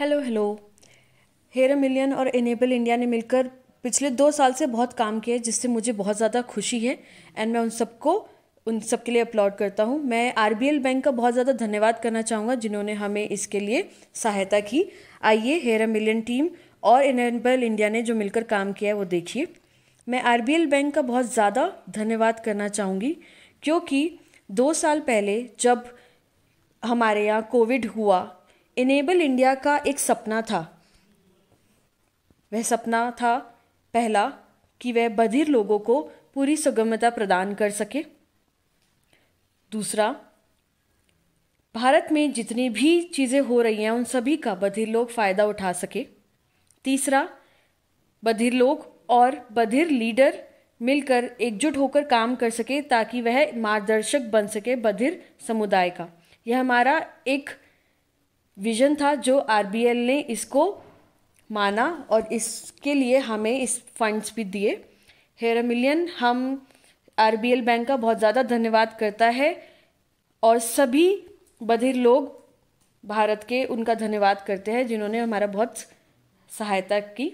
hello hello Hear Million और Enable India ने मिलकर पिछले दो साल से बहुत काम किया है जिससे मुझे बहुत ज़्यादा खुशी है एंड मैं उन सबको उन सब के लिए अपलॉड करता हूँ मैं आर बैंक का बहुत ज़्यादा धन्यवाद करना चाहूँगा जिन्होंने हमें इसके लिए सहायता की आइए हेयर मिलियन टीम और इनेबल इंडिया ने जो मिलकर काम किया है वो देखिए मैं आर बैंक का बहुत ज़्यादा धन्यवाद करना चाहूँगी क्योंकि दो साल पहले जब हमारे यहाँ कोविड हुआ इनेबल इंडिया का एक सपना था वह सपना था पहला कि वह बधिर लोगों को पूरी सुगमता प्रदान कर सके दूसरा भारत में जितनी भी चीज़ें हो रही हैं उन सभी का बधिर लोग फ़ायदा उठा सके तीसरा बधिर लोग और बधिर लीडर मिलकर एकजुट होकर काम कर सके ताकि वह मार्गदर्शक बन सके बधिर समुदाय का यह हमारा एक विज़न था जो आर ने इसको माना और इसके लिए हमें इस फंड्स भी दिए हेरा मिलियन हम आर बैंक का बहुत ज़्यादा धन्यवाद करता है और सभी बधिर लोग भारत के उनका धन्यवाद करते हैं जिन्होंने हमारा बहुत सहायता की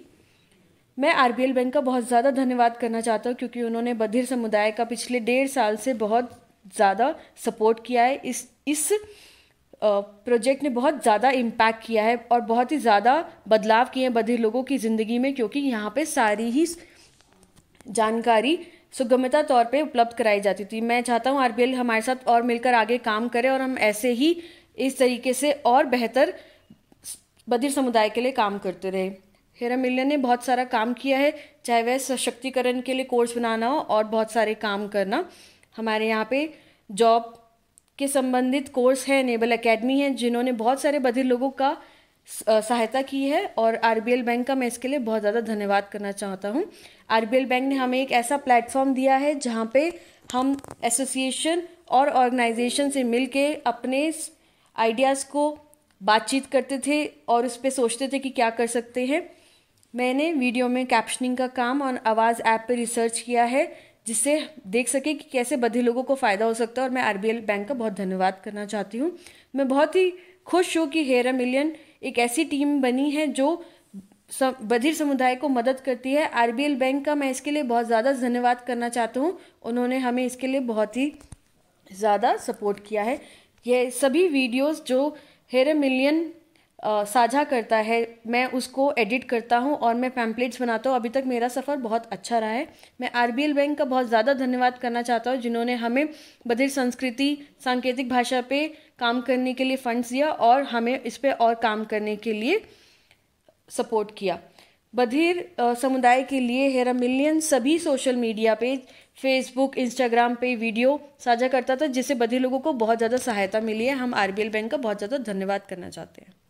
मैं आर बैंक का बहुत ज़्यादा धन्यवाद करना चाहता हूँ क्योंकि उन्होंने बधिर समुदाय का पिछले डेढ़ साल से बहुत ज़्यादा सपोर्ट किया है इस इस प्रोजेक्ट ने बहुत ज़्यादा इम्पैक्ट किया है और बहुत ही ज़्यादा बदलाव किए हैं बधिर लोगों की ज़िंदगी में क्योंकि यहाँ पे सारी ही जानकारी सुगम्यता तौर पे उपलब्ध कराई जाती थी मैं चाहता हूँ आर हमारे साथ और मिलकर आगे काम करे और हम ऐसे ही इस तरीके से और बेहतर बधिर समुदाय के लिए काम करते रहे हेरा मिल्ले ने बहुत सारा काम किया है चाहे वह सशक्तिकरण के लिए कोर्स बनाना हो और बहुत सारे काम करना हमारे यहाँ पे जॉब के संबंधित कोर्स है नेबल एकेडमी है जिन्होंने बहुत सारे बधिर लोगों का सहायता की है और आर बैंक का मैं इसके लिए बहुत ज़्यादा धन्यवाद करना चाहता हूँ आर बैंक ने हमें एक ऐसा प्लेटफॉर्म दिया है जहाँ पे हम एसोसिएशन और ऑर्गेनाइजेशन से मिल के अपने आइडियाज़ को बातचीत करते थे और उस पर सोचते थे कि क्या कर सकते हैं मैंने वीडियो में कैप्शनिंग का काम और आवाज़ ऐप पर रिसर्च किया है जिससे देख सके कि कैसे बधे लोगों को फ़ायदा हो सकता है और मैं आर बैंक का बहुत धन्यवाद करना चाहती हूँ मैं बहुत ही खुश हूँ कि हेरा मिलियन एक ऐसी टीम बनी है जो बधिर समुदाय को मदद करती है आर बैंक का मैं इसके लिए बहुत ज़्यादा धन्यवाद करना चाहता हूँ उन्होंने हमें इसके लिए बहुत ही ज़्यादा सपोर्ट किया है ये सभी वीडियोस जो हेरा मिलियन साझा करता है मैं उसको एडिट करता हूँ और मैं पैम्पलेट्स बनाता हूँ अभी तक मेरा सफ़र बहुत अच्छा रहा है मैं आर बैंक का बहुत ज़्यादा धन्यवाद करना चाहता हूँ जिन्होंने हमें बधिर संस्कृति सांकेतिक भाषा पे काम करने के लिए फंड्स दिया और हमें इस पर और काम करने के लिए सपोर्ट किया बधिर समुदाय के लिए हेरा मिलियन सभी सोशल मीडिया पे फेसबुक इंस्टाग्राम पे वीडियो साझा करता था जिससे बधिर लोगों को बहुत ज़्यादा सहायता मिली है हम आर बैंक का बहुत ज़्यादा धन्यवाद करना चाहते हैं